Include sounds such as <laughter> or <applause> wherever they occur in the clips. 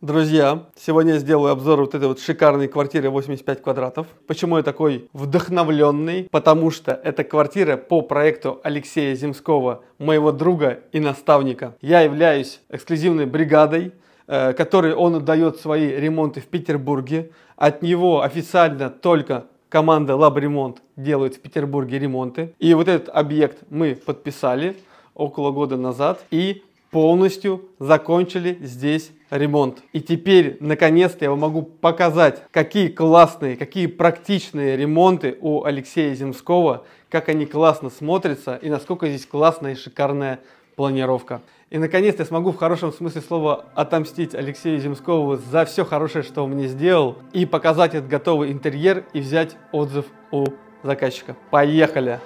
Друзья, сегодня я сделаю обзор вот этой вот шикарной квартиры 85 квадратов. Почему я такой вдохновленный? Потому что эта квартира по проекту Алексея Земского, моего друга и наставника. Я являюсь эксклюзивной бригадой, э, которой он дает свои ремонты в Петербурге. От него официально только команда Лабремонт делает в Петербурге ремонты. И вот этот объект мы подписали около года назад. И полностью закончили здесь ремонт. И теперь, наконец-то, я вам могу показать, какие классные, какие практичные ремонты у Алексея Земского, как они классно смотрятся и насколько здесь классная и шикарная планировка. И, наконец-то, я смогу в хорошем смысле слова отомстить Алексею Земскову за все хорошее, что он мне сделал, и показать этот готовый интерьер и взять отзыв у заказчика. Поехали!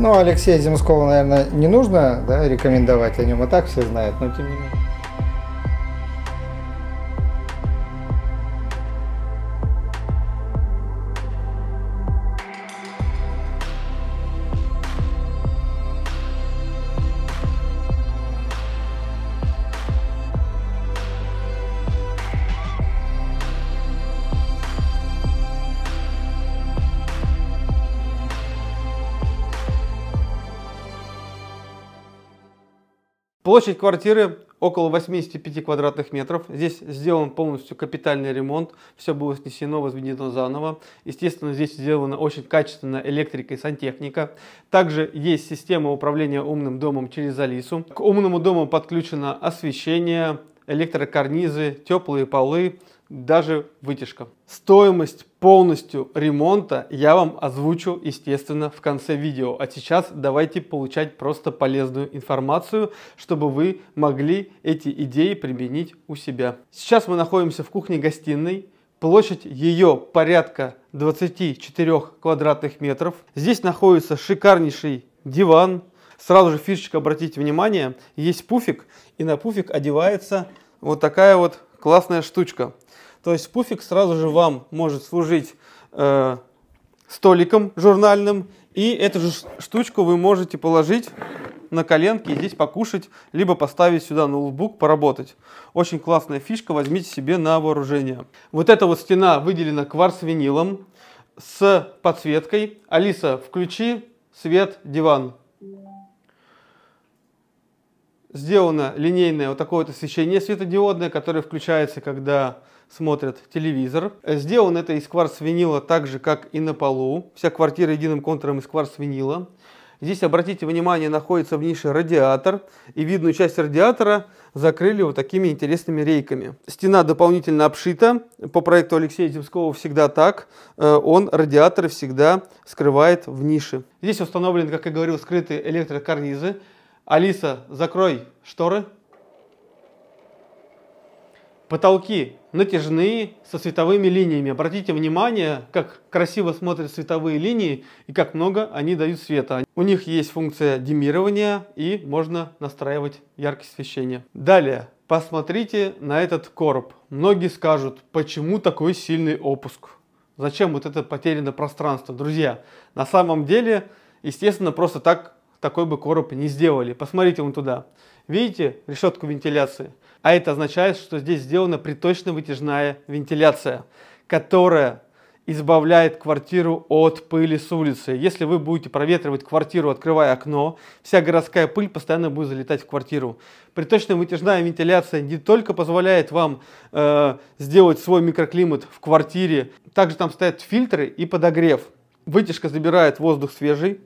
Ну, Алексея Земского, наверное, не нужно да, рекомендовать о нем, и так все знают, но тем не менее. Площадь квартиры около 85 квадратных метров. Здесь сделан полностью капитальный ремонт. Все было снесено, возведено заново. Естественно, здесь сделана очень качественная электрика и сантехника. Также есть система управления умным домом через Алису. К умному дому подключено освещение, электрокарнизы, теплые полы, даже вытяжка. Стоимость полностью ремонта я вам озвучу, естественно, в конце видео. А сейчас давайте получать просто полезную информацию, чтобы вы могли эти идеи применить у себя. Сейчас мы находимся в кухне-гостиной. Площадь ее порядка 24 квадратных метров. Здесь находится шикарнейший диван. Сразу же фишечка, обратите внимание, есть пуфик, и на пуфик одевается вот такая вот классная штучка. То есть пуфик сразу же вам может служить э, столиком журнальным, и эту же штучку вы можете положить на коленки и здесь покушать, либо поставить сюда ноутбук, поработать. Очень классная фишка, возьмите себе на вооружение. Вот эта вот стена выделена кварц-винилом с подсветкой. Алиса, включи свет диван. Сделано линейное вот такое вот освещение светодиодное, которое включается, когда смотрят телевизор. Сделан это из кварц-винила так же, как и на полу. Вся квартира единым контуром из кварц-винила. Здесь, обратите внимание, находится в нише радиатор, и видную часть радиатора закрыли вот такими интересными рейками. Стена дополнительно обшита, по проекту Алексея Земского всегда так, э, он радиатор всегда скрывает в нише. Здесь установлен, как я говорил, скрытые электрокарнизы. Алиса, закрой шторы. Потолки натяжные, со световыми линиями. Обратите внимание, как красиво смотрят световые линии и как много они дают света. У них есть функция димирования и можно настраивать яркость освещения. Далее, посмотрите на этот короб. Многие скажут, почему такой сильный опуск? Зачем вот это потерянное пространство? Друзья, на самом деле, естественно, просто так такой бы короб не сделали. Посмотрите вон туда. Видите решетку вентиляции? А это означает, что здесь сделана приточно-вытяжная вентиляция, которая избавляет квартиру от пыли с улицы. Если вы будете проветривать квартиру, открывая окно, вся городская пыль постоянно будет залетать в квартиру. Приточная вытяжная вентиляция не только позволяет вам э, сделать свой микроклимат в квартире, также там стоят фильтры и подогрев. Вытяжка забирает воздух свежий,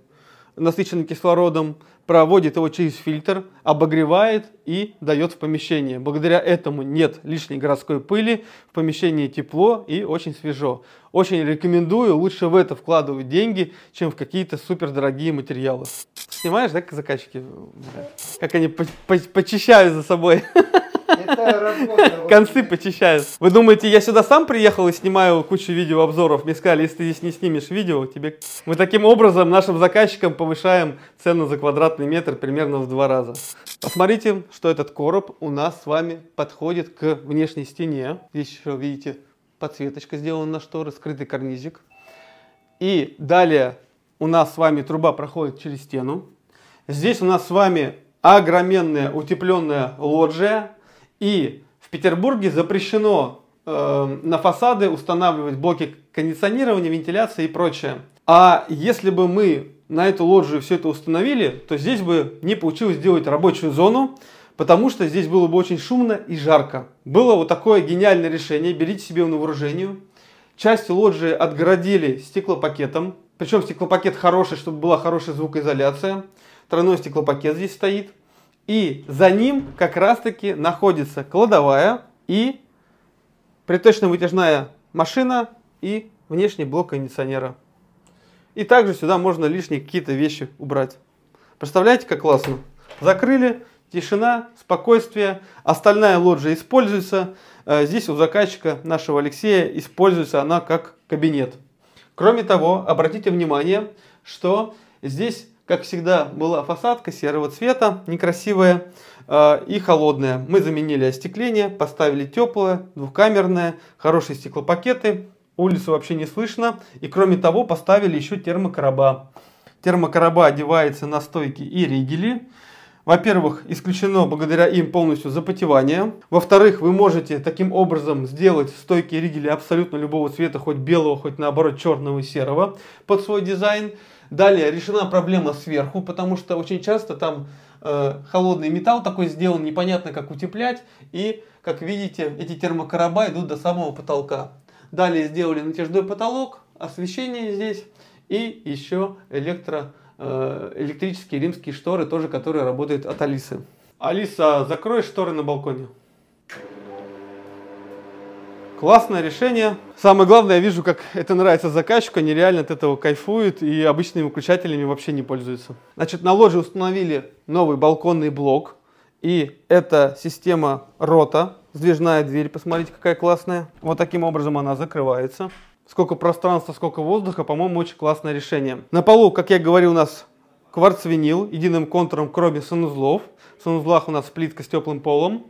насыщенный кислородом, проводит его через фильтр, обогревает и дает в помещение. Благодаря этому нет лишней городской пыли, в помещении тепло и очень свежо. Очень рекомендую, лучше в это вкладывать деньги, чем в какие-то супердорогие материалы. Снимаешь, да, заказчики? Как они по -по почищают за собой. <laughs> <laughs> Концы почищают. Вы думаете, я сюда сам приехал и снимаю кучу видеообзоров? Мне сказали, если ты здесь не снимешь видео, тебе... Мы таким образом нашим заказчикам повышаем цену за квадратный метр примерно в два раза. Посмотрите, что этот короб у нас с вами подходит к внешней стене. Здесь еще, видите, подсветочка сделана на шторы, скрытый карнизик. И далее у нас с вами труба проходит через стену. Здесь у нас с вами огроменная утепленная лоджия и в Петербурге запрещено э, на фасады устанавливать блоки кондиционирования, вентиляции и прочее. А если бы мы на эту лоджию все это установили, то здесь бы не получилось сделать рабочую зону, потому что здесь было бы очень шумно и жарко. Было вот такое гениальное решение, берите себе на вооружение. Часть лоджии отгородили стеклопакетом, причем стеклопакет хороший, чтобы была хорошая звукоизоляция. Тройной стеклопакет здесь стоит. И за ним как раз-таки находится кладовая и приточно-вытяжная машина и внешний блок кондиционера. И также сюда можно лишние какие-то вещи убрать. Представляете, как классно? Закрыли, тишина, спокойствие. Остальная лоджия используется. Э, здесь у заказчика нашего Алексея используется она как кабинет. Кроме того, обратите внимание, что здесь как всегда, была фасадка серого цвета, некрасивая э, и холодная. Мы заменили остекление, поставили теплое, двухкамерное, хорошие стеклопакеты. Улицу вообще не слышно. И кроме того, поставили еще термокороба. Термокороба одевается на стойки и ригели. Во-первых, исключено благодаря им полностью запотевание. Во-вторых, вы можете таким образом сделать стойки ригеля абсолютно любого цвета, хоть белого, хоть наоборот черного и серого под свой дизайн. Далее решена проблема сверху, потому что очень часто там э, холодный металл такой сделан, непонятно как утеплять. И, как видите, эти термокороба идут до самого потолка. Далее сделали натяжной потолок, освещение здесь и еще электро, э, электрические римские шторы, тоже которые работают от Алисы. Алиса, закрой шторы на балконе классное решение. Самое главное, я вижу, как это нравится заказчику, они реально от этого кайфуют и обычными выключателями вообще не пользуются. Значит, на ложе установили новый балконный блок. И это система рота, сдвижная дверь, посмотрите, какая классная. Вот таким образом она закрывается. Сколько пространства, сколько воздуха, по-моему, очень классное решение. На полу, как я говорил, у нас кварц-винил, единым контуром, кроме санузлов. В санузлах у нас плитка с теплым полом.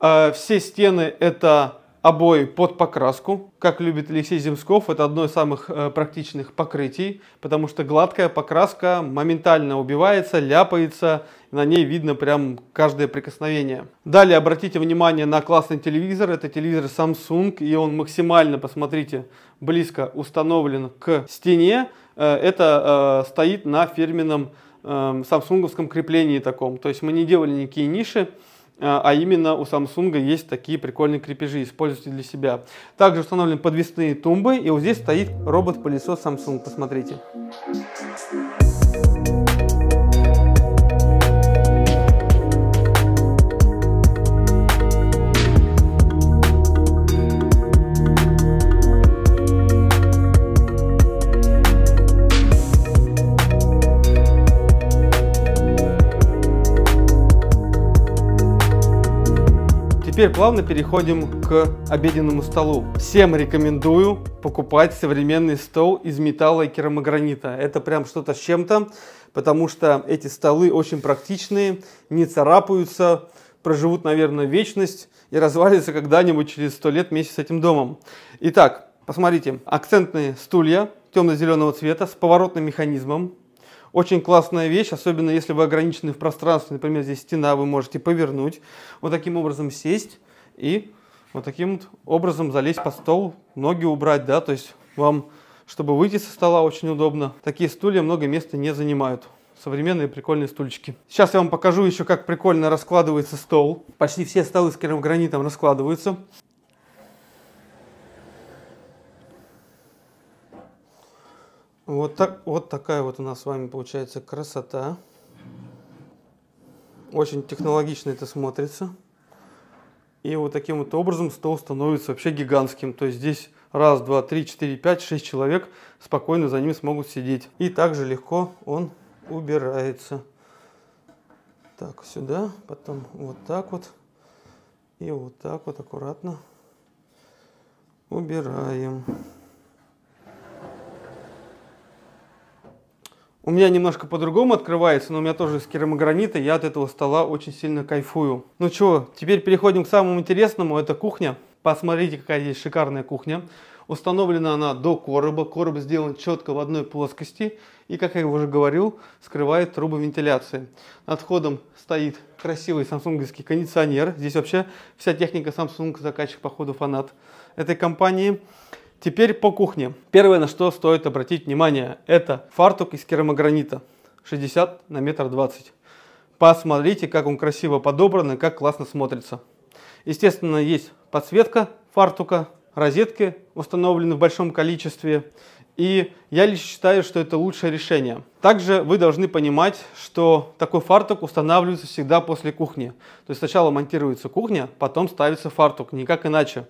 Э, все стены это обои под покраску. Как любит Алексей Земсков, это одно из самых э, практичных покрытий, потому что гладкая покраска моментально убивается, ляпается, на ней видно прям каждое прикосновение. Далее обратите внимание на классный телевизор, это телевизор Samsung, и он максимально, посмотрите, близко установлен к стене. Э, это э, стоит на фирменном э, самсунговском креплении таком, то есть мы не делали никакие ниши, а, а именно у Samsung есть такие прикольные крепежи, используйте для себя. Также установлены подвесные тумбы, и вот здесь стоит робот-пылесос Samsung, посмотрите. Теперь плавно переходим к обеденному столу. Всем рекомендую покупать современный стол из металла и керамогранита. Это прям что-то с чем-то, потому что эти столы очень практичные, не царапаются, проживут, наверное, вечность и развалится когда-нибудь через сто лет вместе с этим домом. Итак, посмотрите, акцентные стулья темно-зеленого цвета с поворотным механизмом, очень классная вещь, особенно если вы ограничены в пространстве, например, здесь стена, вы можете повернуть, вот таким образом сесть и вот таким вот образом залезть под стол, ноги убрать, да, то есть вам, чтобы выйти со стола, очень удобно. Такие стулья много места не занимают. Современные прикольные стульчики. Сейчас я вам покажу еще, как прикольно раскладывается стол. Почти все столы с керамогранитом раскладываются. Вот, так, вот такая вот у нас с вами получается красота. Очень технологично это смотрится. И вот таким вот образом стол становится вообще гигантским. То есть здесь раз, два, три, четыре, пять, шесть человек спокойно за ним смогут сидеть. И также легко он убирается. Так, сюда, потом вот так вот. И вот так вот аккуратно убираем. У меня немножко по-другому открывается, но у меня тоже из керамогранита, я от этого стола очень сильно кайфую. Ну что, теперь переходим к самому интересному, это кухня. Посмотрите, какая здесь шикарная кухня. Установлена она до короба, короб сделан четко в одной плоскости и, как я уже говорил, скрывает трубы вентиляции. Над входом стоит красивый самсунговский кондиционер. Здесь вообще вся техника Samsung, заказчик, походу, фанат этой компании. Теперь по кухне. Первое, на что стоит обратить внимание, это фартук из керамогранита 60 на метр двадцать. Посмотрите, как он красиво подобран и как классно смотрится. Естественно, есть подсветка фартука, розетки установлены в большом количестве. И я лишь считаю, что это лучшее решение. Также вы должны понимать, что такой фартук устанавливается всегда после кухни. То есть сначала монтируется кухня, потом ставится фартук, никак иначе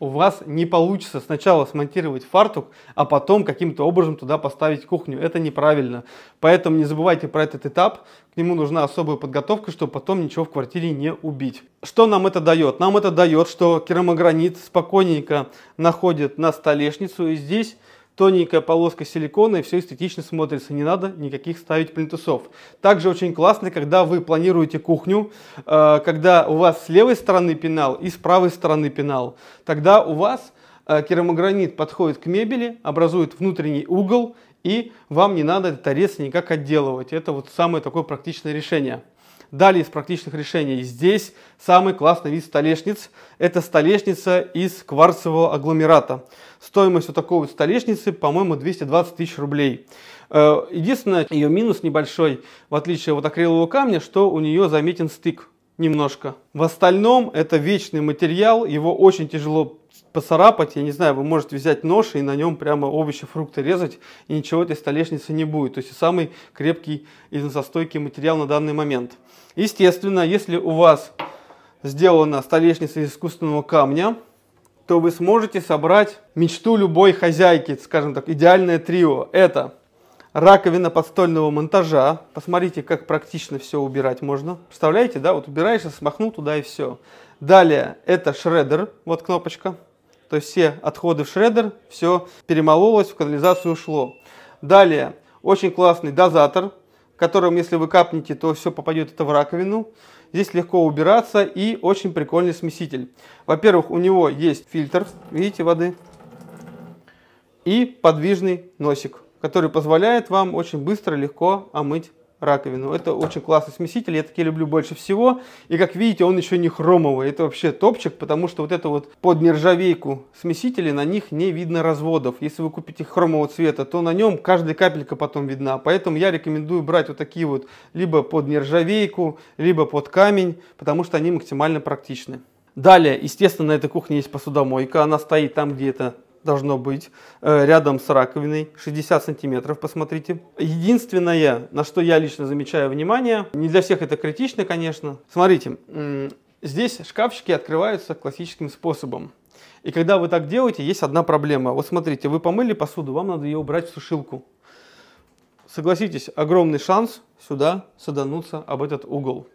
у вас не получится сначала смонтировать фартук, а потом каким-то образом туда поставить кухню. Это неправильно. Поэтому не забывайте про этот этап. К нему нужна особая подготовка, чтобы потом ничего в квартире не убить. Что нам это дает? Нам это дает, что керамогранит спокойненько находит на столешницу. И здесь тоненькая полоска силикона и все эстетично смотрится, не надо никаких ставить плинтусов. Также очень классно, когда вы планируете кухню, э, когда у вас с левой стороны пенал и с правой стороны пенал, тогда у вас э, керамогранит подходит к мебели, образует внутренний угол и вам не надо этот торец никак отделывать. Это вот самое такое практичное решение. Далее из практичных решений. Здесь самый классный вид столешниц. Это столешница из кварцевого агломерата. Стоимость вот такой вот столешницы, по-моему, 220 тысяч рублей. Э, единственное, ее минус небольшой, в отличие от акрилового камня, что у нее заметен стык немножко. В остальном это вечный материал, его очень тяжело поцарапать, я не знаю, вы можете взять нож и на нем прямо овощи, фрукты резать, и ничего этой столешницы не будет. То есть самый крепкий износостойкий материал на данный момент. Естественно, если у вас сделана столешница из искусственного камня, то вы сможете собрать мечту любой хозяйки, скажем так, идеальное трио. Это раковина подстольного монтажа. Посмотрите, как практично все убирать можно. Представляете, да? Вот убираешь, смахнул туда и все. Далее это шредер, вот кнопочка, то есть все отходы в шредер, все перемололось, в канализацию ушло. Далее, очень классный дозатор, которым, если вы капнете, то все попадет это в раковину. Здесь легко убираться и очень прикольный смеситель. Во-первых, у него есть фильтр, видите, воды. И подвижный носик, который позволяет вам очень быстро, легко омыть раковину. Это очень классный смеситель, я такие люблю больше всего. И как видите, он еще не хромовый, это вообще топчик, потому что вот это вот под нержавейку смесители, на них не видно разводов. Если вы купите хромового цвета, то на нем каждая капелька потом видна. Поэтому я рекомендую брать вот такие вот либо под нержавейку, либо под камень, потому что они максимально практичны. Далее, естественно, на этой кухне есть посудомойка, она стоит там, где то должно быть, э, рядом с раковиной, 60 сантиметров, посмотрите. Единственное, на что я лично замечаю внимание, не для всех это критично, конечно. Смотрите, здесь шкафчики открываются классическим способом. И когда вы так делаете, есть одна проблема. Вот смотрите, вы помыли посуду, вам надо ее убрать в сушилку. Согласитесь, огромный шанс сюда садануться об этот угол.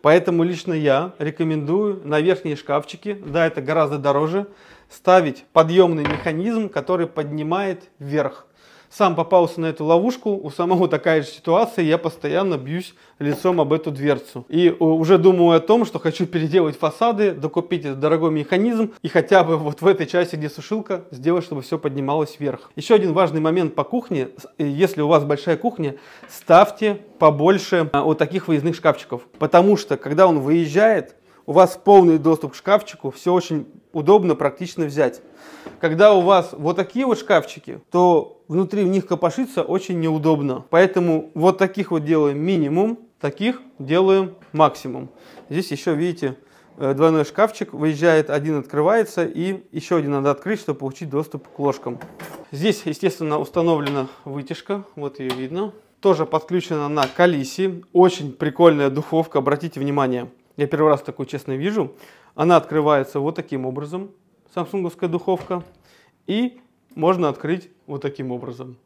Поэтому лично я рекомендую на верхние шкафчики, да, это гораздо дороже, ставить подъемный механизм, который поднимает вверх сам попался на эту ловушку, у самого такая же ситуация, я постоянно бьюсь лицом об эту дверцу. И э, уже думаю о том, что хочу переделать фасады, докупить этот дорогой механизм и хотя бы вот в этой части, где сушилка, сделать, чтобы все поднималось вверх. Еще один важный момент по кухне, э, если у вас большая кухня, ставьте побольше э, вот таких выездных шкафчиков, потому что когда он выезжает, у вас полный доступ к шкафчику, все очень удобно, практично взять. Когда у вас вот такие вот шкафчики, то внутри в них копошиться очень неудобно. Поэтому вот таких вот делаем минимум, таких делаем максимум. Здесь еще, видите, э, двойной шкафчик, выезжает один, открывается, и еще один надо открыть, чтобы получить доступ к ложкам. Здесь, естественно, установлена вытяжка, вот ее видно. Тоже подключена на Калиси, очень прикольная духовка, обратите внимание. Я первый раз такую, честно, вижу. Она открывается вот таким образом, самсунговская духовка. И можно открыть вот таким образом.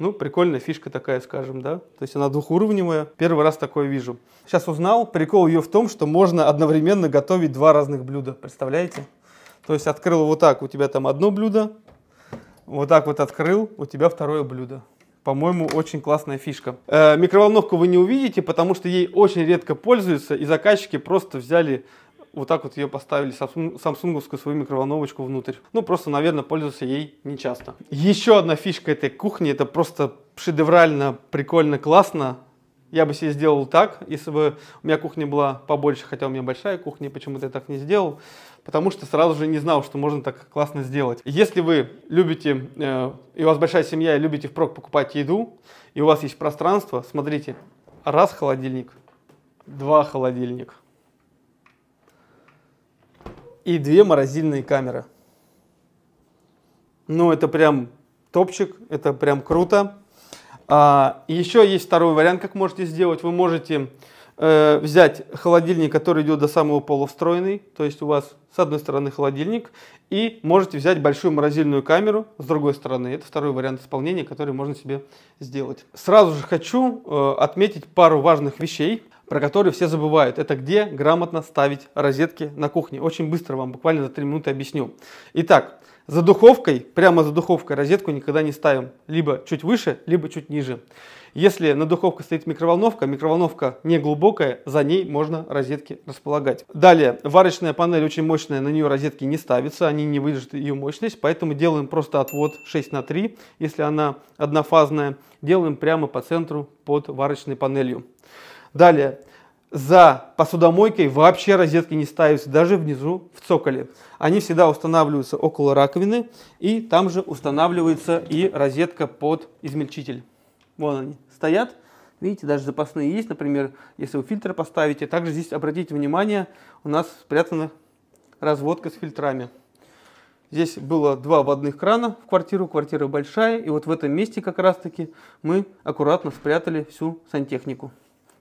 Ну, прикольная фишка такая, скажем, да? То есть она двухуровневая. Первый раз такое вижу. Сейчас узнал, прикол ее в том, что можно одновременно готовить два разных блюда, представляете? То есть открыл вот так, у тебя там одно блюдо, вот так вот открыл, у тебя второе блюдо. По-моему, очень классная фишка. Э, микроволновку вы не увидите, потому что ей очень редко пользуются, и заказчики просто взяли вот так вот ее поставили, самсунговскую свою микроволновочку внутрь. Ну, просто, наверное, пользуются ей нечасто. Еще одна фишка этой кухни, это просто шедеврально, прикольно, классно я бы себе сделал так, если бы у меня кухня была побольше, хотя у меня большая кухня, почему-то я так не сделал, потому что сразу же не знал, что можно так классно сделать. Если вы любите, э, и у вас большая семья, и любите впрок покупать еду, и у вас есть пространство, смотрите, раз холодильник, два холодильник и две морозильные камеры. Ну, это прям топчик, это прям круто. А, еще есть второй вариант, как можете сделать. Вы можете э, взять холодильник, который идет до самого пола встроенный, то есть у вас с одной стороны холодильник, и можете взять большую морозильную камеру с другой стороны. Это второй вариант исполнения, который можно себе сделать. Сразу же хочу э, отметить пару важных вещей, про которые все забывают. Это где грамотно ставить розетки на кухне. Очень быстро вам, буквально за 3 минуты объясню. Итак, за духовкой, прямо за духовкой розетку никогда не ставим. Либо чуть выше, либо чуть ниже. Если на духовке стоит микроволновка, микроволновка не глубокая, за ней можно розетки располагать. Далее, варочная панель очень мощная, на нее розетки не ставятся, они не выдержат ее мощность, поэтому делаем просто отвод 6 на 3, если она однофазная, делаем прямо по центру под варочной панелью. Далее, за посудомойкой вообще розетки не ставятся, даже внизу в цоколе. Они всегда устанавливаются около раковины, и там же устанавливается и розетка под измельчитель. Вон они стоят. Видите, даже запасные есть, например, если вы фильтр поставите. Также здесь, обратите внимание, у нас спрятана разводка с фильтрами. Здесь было два водных крана в квартиру, квартира большая, и вот в этом месте как раз-таки мы аккуратно спрятали всю сантехнику.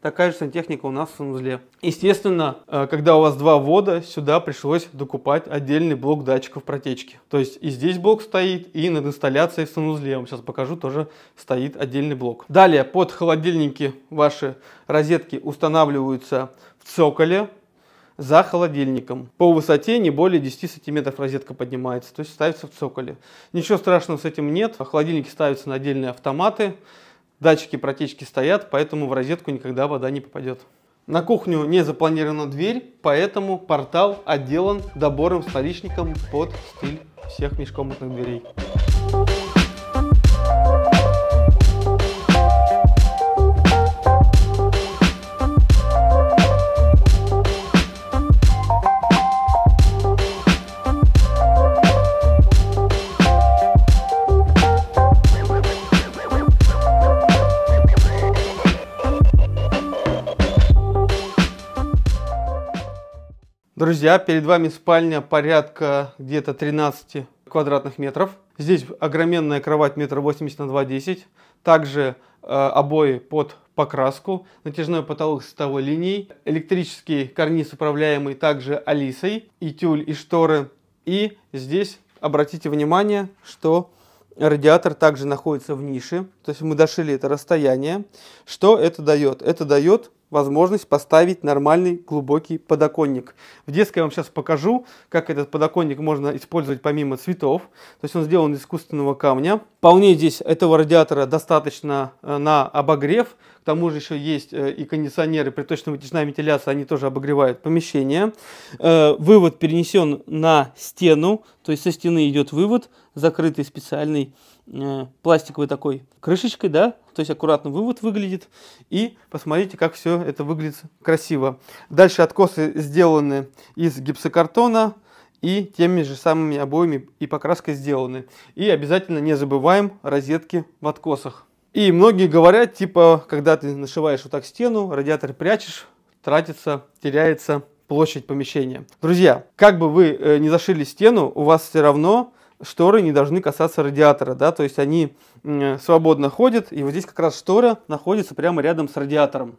Такая же сантехника у нас в санузле. Естественно, э, когда у вас два ввода, сюда пришлось докупать отдельный блок датчиков протечки. То есть и здесь блок стоит, и над инсталляцией в санузле, я вам сейчас покажу, тоже стоит отдельный блок. Далее под холодильники ваши розетки устанавливаются в цоколе, за холодильником. По высоте не более 10 сантиметров розетка поднимается, то есть ставится в цоколе. Ничего страшного с этим нет. Холодильники ставятся на отдельные автоматы. Датчики протечки стоят, поэтому в розетку никогда вода не попадет. На кухню не запланирована дверь, поэтому портал отделан добором с наличником под стиль всех межкомнатных дверей. Друзья, перед вами спальня порядка где-то 13 квадратных метров. Здесь огроменная кровать метр восемьдесят на два десять. Также э, обои под покраску, натяжной потолок с световой линией, электрический карниз, управляемый также Алисой, и тюль, и шторы. И здесь обратите внимание, что радиатор также находится в нише, то есть мы дошили это расстояние. Что это дает? Это дает возможность поставить нормальный глубокий подоконник. В детской я вам сейчас покажу, как этот подоконник можно использовать помимо цветов. То есть он сделан из искусственного камня. Вполне здесь этого радиатора достаточно э, на обогрев. К тому же еще есть э, и кондиционеры, приточно-вытяжная вентиляция, они тоже обогревают помещение. Э, вывод перенесен на стену, то есть со стены идет вывод, закрытый специальный э, пластиковой такой крышечкой, да, то есть аккуратно вывод выглядит. И посмотрите, как все это выглядит красиво. Дальше откосы сделаны из гипсокартона и теми же самыми обоями и покраской сделаны. И обязательно не забываем розетки в откосах. И многие говорят, типа, когда ты нашиваешь вот так стену, радиатор прячешь, тратится, теряется площадь помещения. Друзья, как бы вы э, не зашили стену, у вас все равно шторы не должны касаться радиатора, да, то есть они свободно ходят, и вот здесь как раз штора находится прямо рядом с радиатором.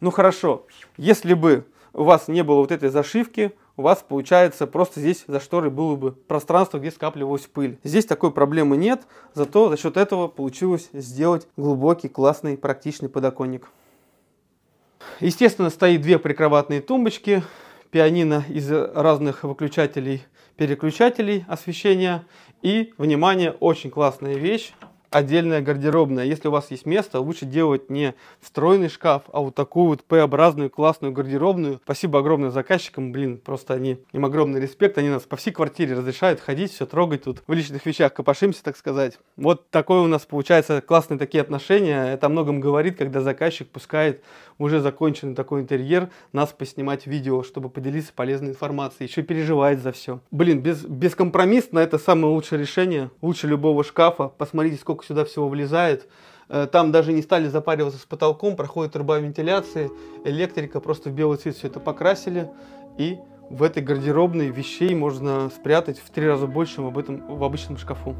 Ну хорошо, если бы у вас не было вот этой зашивки, у вас получается просто здесь за шторой было бы пространство, где скапливалась пыль. Здесь такой проблемы нет, зато за счет этого получилось сделать глубокий, классный, практичный подоконник. Естественно, стоит две прикроватные тумбочки, пианино из разных выключателей – переключателей освещения. И, внимание, очень классная вещь отдельная гардеробная. Если у вас есть место, лучше делать не встроенный шкаф, а вот такую вот п образную классную гардеробную. Спасибо огромное заказчикам, блин, просто они, им огромный респект, они нас по всей квартире разрешают ходить, все трогать тут, в личных вещах копошимся, так сказать. Вот такое у нас получается классные такие отношения, это о многом говорит, когда заказчик пускает уже законченный такой интерьер нас поснимать видео, чтобы поделиться полезной информацией, еще переживает за все. Блин, без, бескомпромиссно это самое лучшее решение, лучше любого шкафа, посмотрите сколько сколько сюда всего влезает. Э, там даже не стали запариваться с потолком, проходит труба вентиляции, электрика, просто в белый цвет все это покрасили. И в этой гардеробной вещей можно спрятать в три раза больше, чем об этом в обычном шкафу.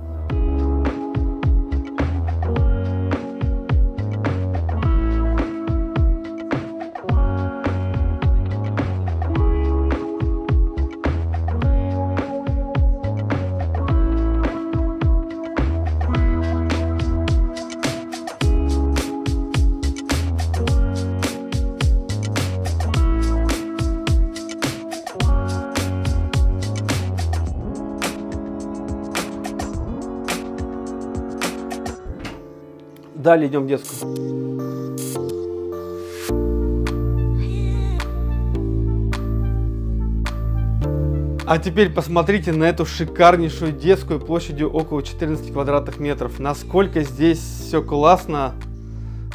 Далее идем в детскую. А теперь посмотрите на эту шикарнейшую детскую площадью около 14 квадратных метров. Насколько здесь все классно,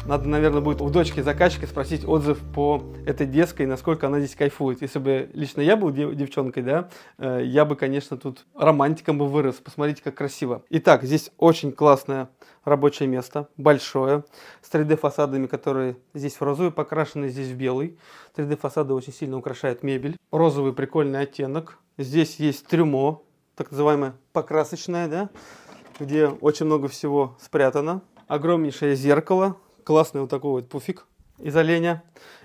надо, наверное, будет у дочки заказчика спросить отзыв по этой детской, насколько она здесь кайфует. Если бы лично я был дев девчонкой, да, э, я бы, конечно, тут романтиком бы вырос. Посмотрите, как красиво. Итак, здесь очень классное рабочее место, большое, с 3D-фасадами, которые здесь в розовый покрашены, здесь в белый. 3D-фасады очень сильно украшают мебель. Розовый прикольный оттенок. Здесь есть трюмо, так называемое покрасочное, да, где очень много всего спрятано. Огромнейшее зеркало классный вот такой вот пуфик из оленя.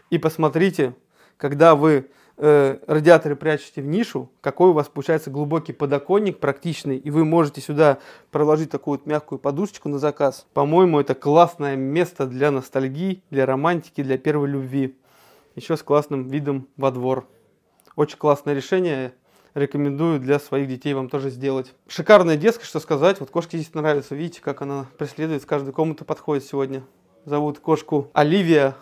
И посмотрите, когда вы э, радиаторы прячете в нишу, какой у вас получается глубокий подоконник практичный, и вы можете сюда проложить такую вот мягкую подушечку на заказ. По-моему, это классное место для ностальгии, для романтики, для первой любви. Еще с классным видом во двор. Очень классное решение, рекомендую для своих детей вам тоже сделать. Шикарная детская, что сказать, вот кошке здесь нравится, видите, как она преследует, с каждой комнаты подходит сегодня. Зовут кошку Оливия,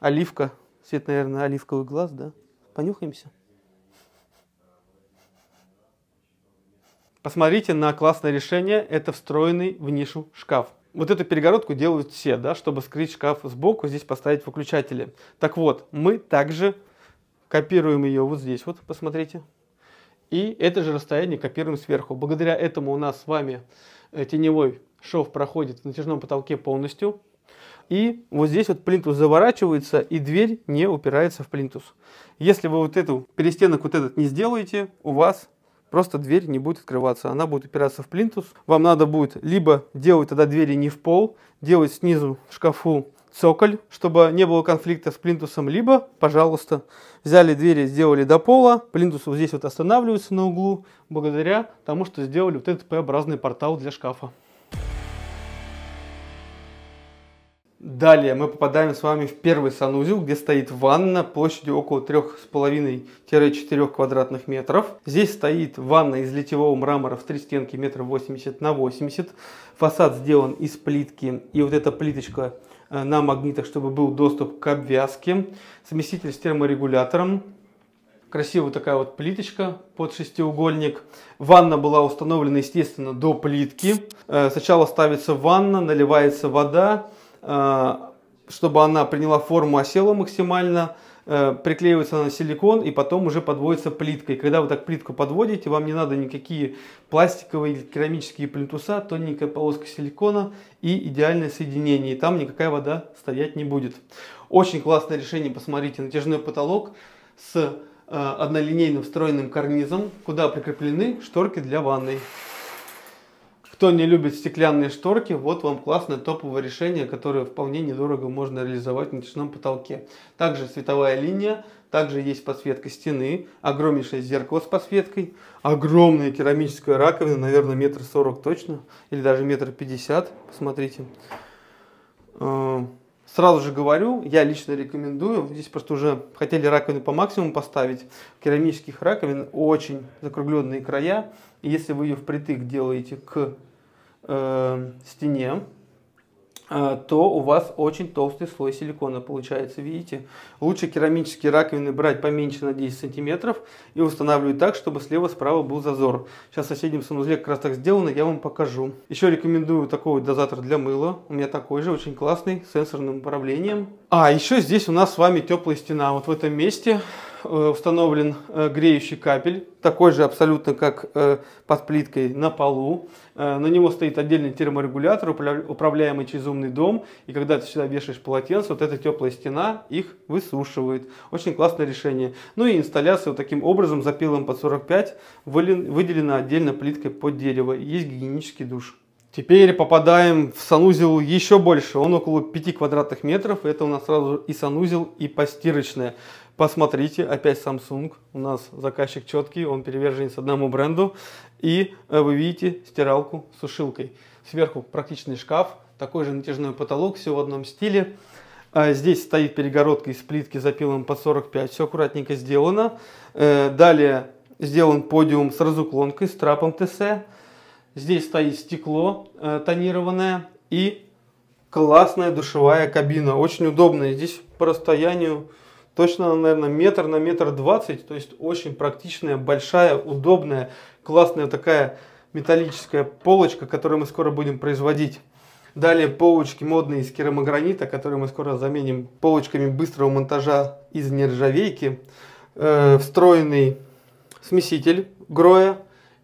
Оливка. Цвет, наверное, оливковый глаз, да? Понюхаемся. Посмотрите на классное решение, это встроенный в нишу шкаф. Вот эту перегородку делают все, да, чтобы скрыть шкаф сбоку, здесь поставить выключатели. Так вот, мы также копируем ее вот здесь, вот, посмотрите. И это же расстояние копируем сверху. Благодаря этому у нас с вами э, теневой шов проходит в натяжном потолке полностью и вот здесь вот плинтус заворачивается, и дверь не упирается в плинтус. Если вы вот эту перестенок вот этот не сделаете, у вас просто дверь не будет открываться, она будет упираться в плинтус. Вам надо будет либо делать тогда двери не в пол, делать снизу шкафу цоколь, чтобы не было конфликта с плинтусом, либо, пожалуйста, взяли двери, сделали до пола, плинтус вот здесь вот останавливается на углу, благодаря тому, что сделали вот этот П-образный портал для шкафа. Далее мы попадаем с вами в первый санузел, где стоит ванна площадью около 3,5-4 квадратных метров. Здесь стоит ванна из литьевого мрамора в три стенки метр 80 на 80. Фасад сделан из плитки и вот эта плиточка э, на магнитах, чтобы был доступ к обвязке. Смеситель с терморегулятором. Красивая такая вот плиточка под шестиугольник. Ванна была установлена, естественно, до плитки. Э, сначала ставится ванна, наливается вода Э, чтобы она приняла форму, осела а максимально, э, приклеивается на силикон и потом уже подводится плиткой. Когда вы так плитку подводите, вам не надо никакие пластиковые или керамические плинтуса, тоненькая полоска силикона и идеальное соединение. И там никакая вода стоять не будет. Очень классное решение, посмотрите, натяжной потолок с э, однолинейным встроенным карнизом, куда прикреплены шторки для ванной. Кто не любит стеклянные шторки, вот вам классное топовое решение, которое вполне недорого можно реализовать на ночном потолке. Также световая линия, также есть подсветка стены, огромнейшее зеркало с подсветкой, огромная керамическая раковина, наверное, метр сорок точно, или даже метр пятьдесят, посмотрите. Э, Сразу же говорю, я лично рекомендую, здесь просто уже хотели раковину по максимуму поставить, керамических раковин очень закругленные края, если вы ее впритык делаете к э, стене, а, то у вас очень толстый слой силикона получается, видите? Лучше керамические раковины брать поменьше на 10 сантиметров и устанавливать так, чтобы слева-справа был зазор. Сейчас в соседнем санузле как раз так сделано, я вам покажу. Еще рекомендую такой вот дозатор для мыла, у меня такой же, очень классный, с сенсорным управлением. А, еще здесь у нас с вами теплая стена, вот в этом месте Э, установлен э, греющий капель, такой же абсолютно как э, под плиткой на полу. На него стоит отдельный терморегулятор, управляемый через умный дом. И когда ты сюда вешаешь полотенце, вот эта теплая стена их высушивает. Очень классное решение. Ну и инсталляция вот таким образом запилом под 45 выделена отдельно плиткой под дерево. Есть гигиенический душ. Теперь попадаем в санузел еще больше. Он около 5 квадратных метров. Это у нас сразу и санузел, и постирочная. Посмотрите, опять Samsung, у нас заказчик четкий, он приверженец одному бренду. И э, вы видите стиралку с сушилкой. Сверху практичный шкаф, такой же натяжной потолок, все в одном стиле. А, здесь стоит перегородка из плитки запилом под 45, все аккуратненько сделано. Э, далее сделан подиум с разуклонкой, с трапом ТС. Здесь стоит стекло э, тонированное и классная душевая кабина, очень удобная. Здесь по расстоянию Точно, наверное, метр на метр двадцать, то есть очень практичная, большая, удобная, классная такая металлическая полочка, которую мы скоро будем производить. Далее полочки модные из керамогранита, которые мы скоро заменим полочками быстрого монтажа из нержавейки. Э, встроенный смеситель Гроя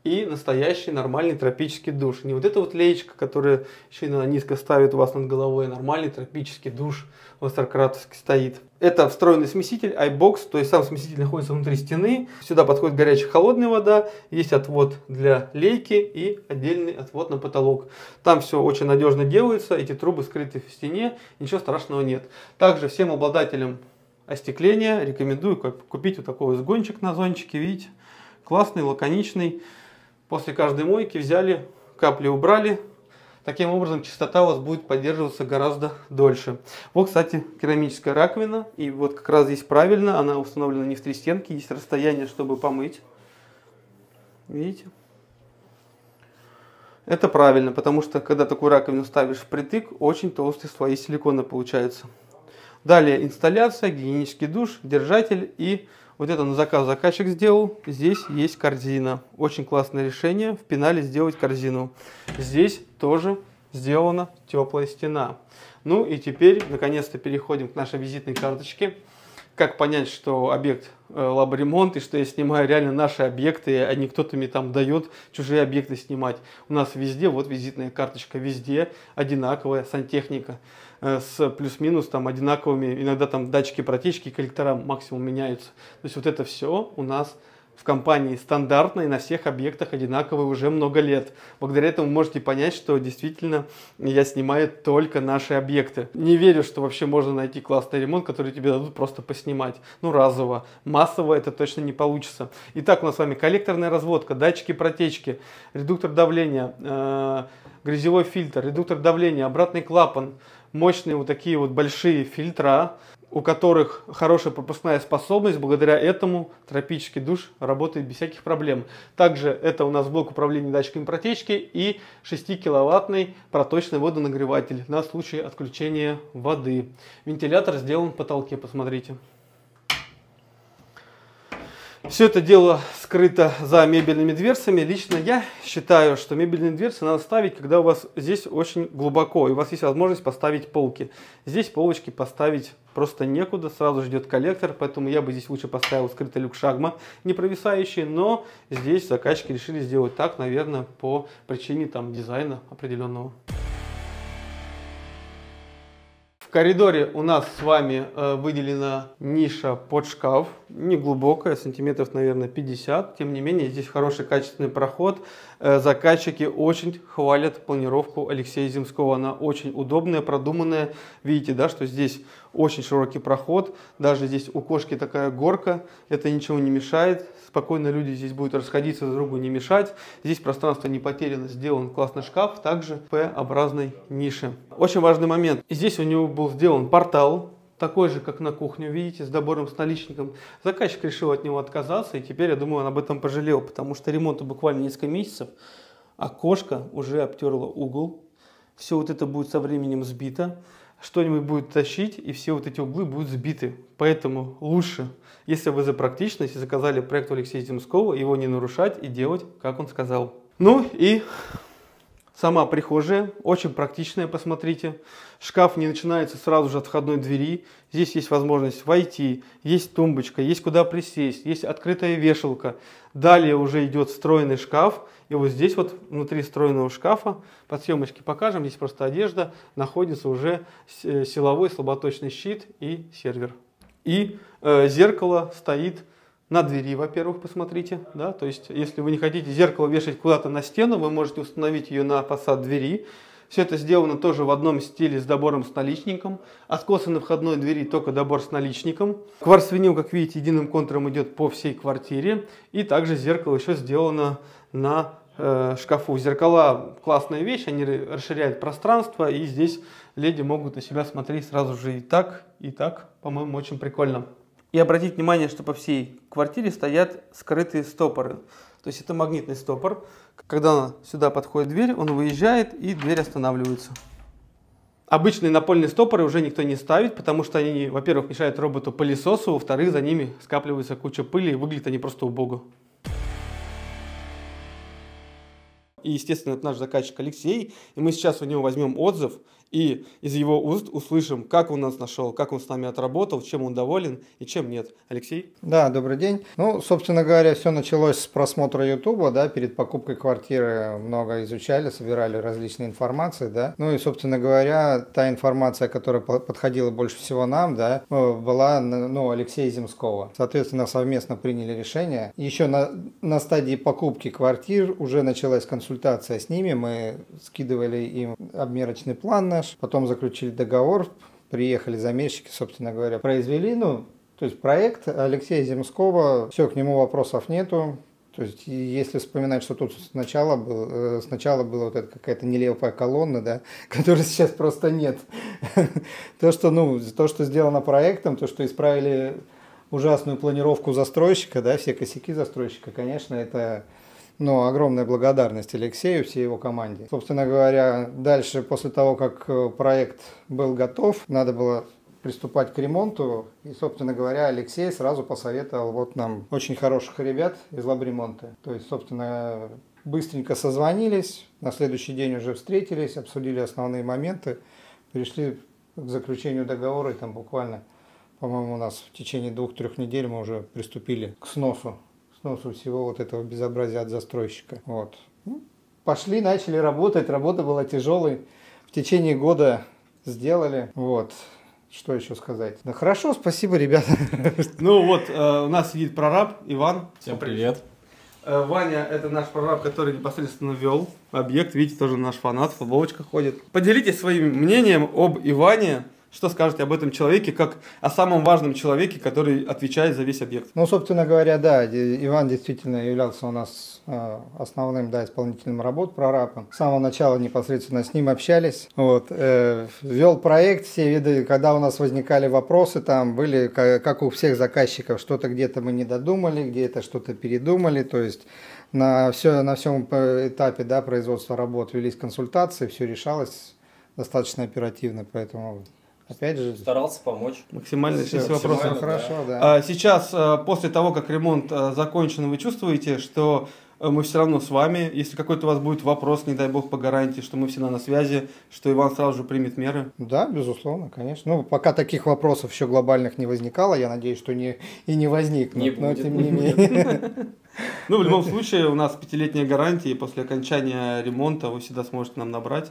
и настоящий нормальный тропический душ. Не вот эта вот леечка, которая еще иногда низко ставит у вас над головой, а нормальный тропический душ в Астрократовске стоит. Это встроенный смеситель iBox, то есть сам смеситель находится внутри стены. Сюда подходит горячая холодная вода, есть отвод для лейки и отдельный отвод на потолок. Там все очень надежно делается, эти трубы скрыты в стене, ничего страшного нет. Также всем обладателям остекления рекомендую купить вот такой изгончик на зончике, видите, классный, лаконичный. После каждой мойки взяли, капли убрали. Таким образом, чистота у вас будет поддерживаться гораздо дольше. Вот, кстати, керамическая раковина. И вот как раз здесь правильно, она установлена не в три стенки, есть расстояние, чтобы помыть. Видите? Это правильно, потому что когда такую раковину ставишь впритык, очень толстые слои силикона получаются. Далее инсталляция, гигиенический душ, держатель и вот это на заказ заказчик сделал. Здесь есть корзина. Очень классное решение в пенале сделать корзину. Здесь тоже сделана теплая стена. Ну и теперь, наконец-то, переходим к нашей визитной карточке. Как понять, что объект э, лаборемонт и что я снимаю реально наши объекты, а не кто-то мне там дает чужие объекты снимать. У нас везде, вот визитная карточка, везде одинаковая сантехника. Э, с плюс-минус там одинаковыми, иногда там датчики протечки, коллектора максимум меняются. То есть вот это все у нас в компании стандартно и на всех объектах одинаковые уже много лет. Благодаря этому можете понять, что действительно я снимаю только наши объекты. Не верю, что вообще можно найти классный ремонт, который тебе дадут просто поснимать. Ну, разово. Массово это точно не получится. Итак, у нас с вами коллекторная разводка, датчики протечки, редуктор давления, -э грязевой фильтр, редуктор давления, обратный клапан, мощные вот такие вот большие фильтра, у которых хорошая пропускная способность. Благодаря этому тропический душ работает без всяких проблем. Также это у нас блок управления датчиками протечки и 6-киловаттный проточный водонагреватель на случай отключения воды. Вентилятор сделан в потолке, посмотрите. Все это дело скрыто за мебельными дверцами. Лично я считаю, что мебельные дверцы надо ставить, когда у вас здесь очень глубоко, и у вас есть возможность поставить полки. Здесь полочки поставить просто некуда, сразу ждет коллектор, поэтому я бы здесь лучше поставил скрытый люк шагма, не провисающий, но здесь заказчики решили сделать так, наверное, по причине там дизайна определенного коридоре у нас с вами э, выделена ниша под шкаф, не глубокая, сантиметров, наверное, 50. Тем не менее, здесь хороший качественный проход. Э, заказчики очень хвалят планировку Алексея Земского. Она очень удобная, продуманная. Видите, да, что здесь очень широкий проход, даже здесь у кошки такая горка, это ничего не мешает, спокойно люди здесь будут расходиться друг другу, не мешать, здесь пространство не потеряно, сделан классный шкаф, также П-образной ниши. Очень важный момент, здесь у него был сделан портал, такой же, как на кухню, видите, с добором, с наличником. Заказчик решил от него отказаться, и теперь, я думаю, он об этом пожалел, потому что ремонту буквально несколько месяцев, а кошка уже обтерла угол, все вот это будет со временем сбито что-нибудь будет тащить, и все вот эти углы будут сбиты. Поэтому лучше, если вы за практичность заказали проект Алексея Земского, его не нарушать и делать, как он сказал. Ну и Сама прихожая, очень практичная, посмотрите. Шкаф не начинается сразу же от входной двери. Здесь есть возможность войти, есть тумбочка, есть куда присесть, есть открытая вешалка. Далее уже идет встроенный шкаф. И вот здесь вот внутри встроенного шкафа, под съемочки покажем, здесь просто одежда, находится уже э, силовой слаботочный щит и сервер. И э, зеркало стоит на двери, во-первых, посмотрите, да, то есть если вы не хотите зеркало вешать куда-то на стену, вы можете установить ее на фасад двери. Все это сделано тоже в одном стиле с добором с наличником. Откосы на входной двери только добор с наличником. Кварц-винил, как видите, единым контуром идет по всей квартире. И также зеркало еще сделано на э, шкафу. Зеркала классная вещь, они расширяют пространство, и здесь леди могут на себя смотреть сразу же и так, и так. По-моему, очень прикольно. И обратить внимание, что по всей квартире стоят скрытые стопоры. То есть это магнитный стопор. Когда сюда подходит дверь, он выезжает и дверь останавливается. Обычные напольные стопоры уже никто не ставит, потому что они, во-первых, мешают роботу-пылесосу, во-вторых, за ними скапливается куча пыли и выглядят они просто убого. И, естественно, это наш заказчик Алексей, и мы сейчас у него возьмем отзыв и из его уст услышим, как он нас нашел, как он с нами отработал, чем он доволен и чем нет. Алексей? Да, добрый день. Ну, собственно говоря, все началось с просмотра Ютуба, да, перед покупкой квартиры много изучали, собирали различные информации, да. Ну и, собственно говоря, та информация, которая подходила больше всего нам, да, э, была, ну, Алексея Земского. Соответственно, совместно приняли решение. Еще на, на стадии покупки квартир уже началась консультация с ними, мы скидывали им обмерочный план на наш. Потом заключили договор, приехали замерщики, собственно говоря, произвели, ну, то есть проект Алексея Земского, все, к нему вопросов нету, то есть, если вспоминать, что тут сначала, был, э, сначала была вот эта какая-то нелепая колонна, да, <laughs> которой сейчас просто нет. <laughs> То, что, ну, то, что сделано проектом, то, что исправили ужасную планировку застройщика, да, все косяки застройщика, конечно, это но ну, огромная благодарность Алексею, всей его команде. Собственно говоря, дальше после того, как э, проект был готов, надо было приступать к ремонту. И, собственно говоря, Алексей сразу посоветовал вот нам очень хороших ребят из лабремонта. То есть, собственно, быстренько созвонились, на следующий день уже встретились, обсудили основные моменты, пришли к заключению договора, и там буквально, по-моему, у нас в течение двух-трех недель мы уже приступили к сносу сносу всего вот этого безобразия от застройщика. Вот. Ну, пошли, начали работать, работа была тяжелой. В течение года сделали. Вот. Что еще сказать? Да хорошо, спасибо, ребята. <laughs> Ну вот, э, у нас сидит прораб Иван. Всем привет. Э, Ваня, это наш прораб, который непосредственно вел объект. Видите, тоже наш фанат, футболочка ходит. Поделитесь своим мнением об Иване. Что скажете об этом человеке, как о самом важном человеке, который отвечает за весь объект? Ну, собственно говоря, да, Иван действительно являлся у нас а, основным да, исполнительным работ прорабом. С самого начала непосредственно с ним общались. Вот, э, вел проект, все виды, когда у нас возникали вопросы, там были, как у всех заказчиков, что-то где-то мы не додумали, где-то что-то передумали, то есть на, все, на всем этапе да, производства работ велись консультации, все решалось достаточно оперативно, поэтому Опять же. Старался помочь. Максимально все, все вопросы. Хорошо, да. А, сейчас, э, после того, как ремонт э, закончен, вы чувствуете, что э, мы все равно с вами. Если какой-то у вас будет вопрос, не дай бог, по гарантии, что мы всегда на связи, что Иван сразу же примет меры? Да, безусловно, конечно. Ну, пока таких вопросов еще глобальных не возникало, я надеюсь, что не, и не возникнет. не но тем не менее. <laughs> Ну, в любом случае, у нас пятилетняя гарантия, и после окончания ремонта вы всегда сможете нам набрать.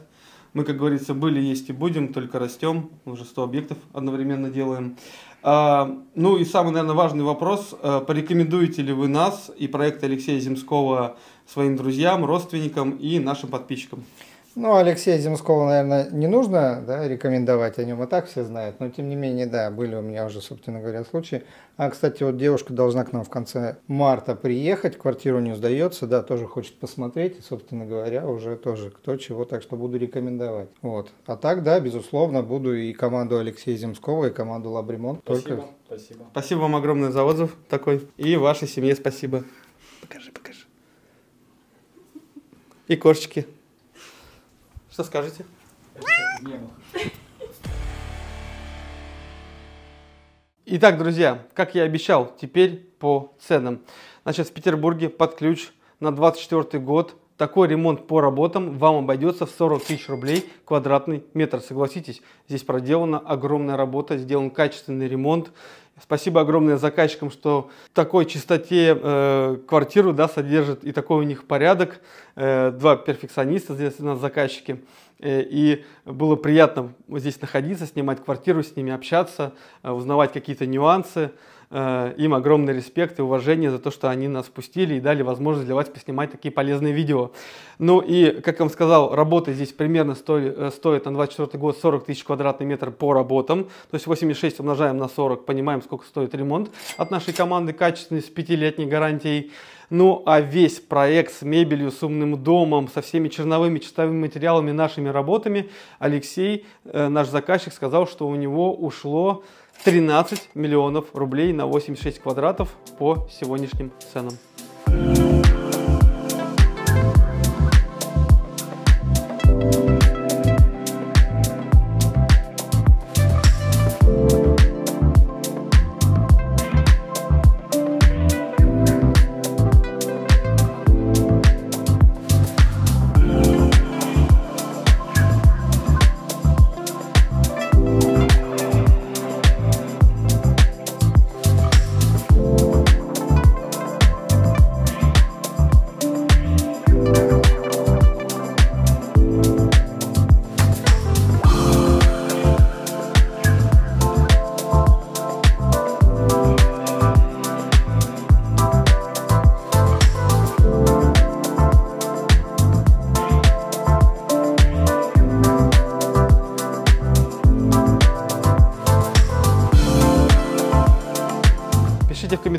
Мы, как говорится, были, есть и будем, только растем. Уже 100 объектов одновременно делаем. А, ну и самый, наверное, важный вопрос. А, порекомендуете ли вы нас и проект Алексея Земского своим друзьям, родственникам и нашим подписчикам? Ну, Алексея Земского, наверное, не нужно да, рекомендовать, о нем и так все знают, но тем не менее, да, были у меня уже, собственно говоря, случаи. А, кстати, вот девушка должна к нам в конце марта приехать, квартиру не сдается, да, тоже хочет посмотреть, собственно говоря, уже тоже кто чего, так что буду рекомендовать. Вот. А так, да, безусловно, буду и команду Алексея Земского, и команду Лабремонт. Спасибо, только... спасибо. Спасибо вам огромное за отзыв такой, и вашей семье спасибо. Покажи, покажи. И кошечки. Что скажете? Итак, друзья, как я и обещал, теперь по ценам. Значит, в Петербурге под ключ на 24 год такой ремонт по работам вам обойдется в 40 тысяч рублей квадратный метр. Согласитесь, здесь проделана огромная работа, сделан качественный ремонт. Спасибо огромное заказчикам, что в такой чистоте э, квартиру да, содержит и такой у них порядок. Э, два перфекциониста здесь у нас заказчики. Э, и было приятно здесь находиться, снимать квартиру, с ними общаться, э, узнавать какие-то нюансы. Э, им огромный респект и уважение за то, что они нас пустили и дали возможность для вас поснимать такие полезные видео. Ну и, как я вам сказал, работы здесь примерно стоит, э, стоит на 24 год 40 тысяч квадратный метр по работам, то есть 86 умножаем на 40, понимаем, сколько стоит ремонт от нашей команды, качественный, с пятилетней гарантией. Ну а весь проект с мебелью, с умным домом, со всеми черновыми чистовыми материалами, нашими работами, Алексей, э, наш заказчик, сказал, что у него ушло 13 миллионов рублей на 86 квадратов по сегодняшним ценам.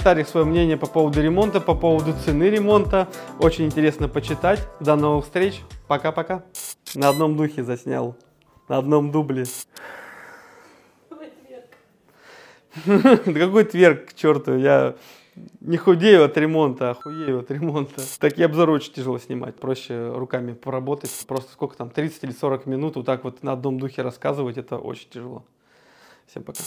комментариях свое мнение по поводу ремонта, по поводу цены ремонта. Очень интересно почитать. До новых встреч. Пока-пока. На одном духе заснял. На одном дубле. Да <laughs> какой тверк, к черту, я не худею от ремонта, а хуею от ремонта. Такие обзоры очень тяжело снимать, проще руками поработать. Просто сколько там, 30 или 40 минут вот так вот на одном духе рассказывать, это очень тяжело. Всем пока.